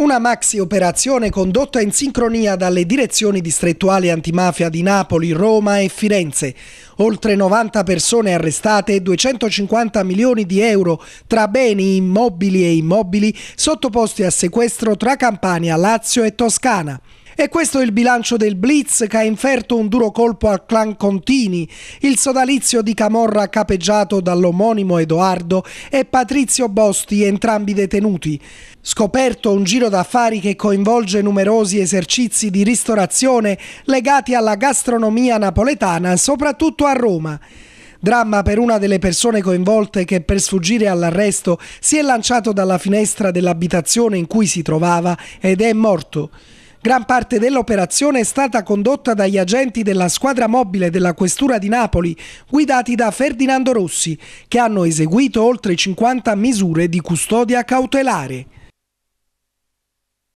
Una maxi operazione condotta in sincronia dalle direzioni distrettuali antimafia di Napoli, Roma e Firenze. Oltre 90 persone arrestate e 250 milioni di euro tra beni immobili e immobili sottoposti a sequestro tra Campania, Lazio e Toscana. E questo è il bilancio del Blitz che ha inferto un duro colpo al clan Contini, il sodalizio di Camorra capeggiato dall'omonimo Edoardo e Patrizio Bosti, entrambi detenuti. Scoperto un giro d'affari che coinvolge numerosi esercizi di ristorazione legati alla gastronomia napoletana, soprattutto a Roma. Dramma per una delle persone coinvolte che per sfuggire all'arresto si è lanciato dalla finestra dell'abitazione in cui si trovava ed è morto. Gran parte dell'operazione è stata condotta dagli agenti della squadra mobile della Questura di Napoli, guidati da Ferdinando Rossi, che hanno eseguito oltre 50 misure di custodia cautelare.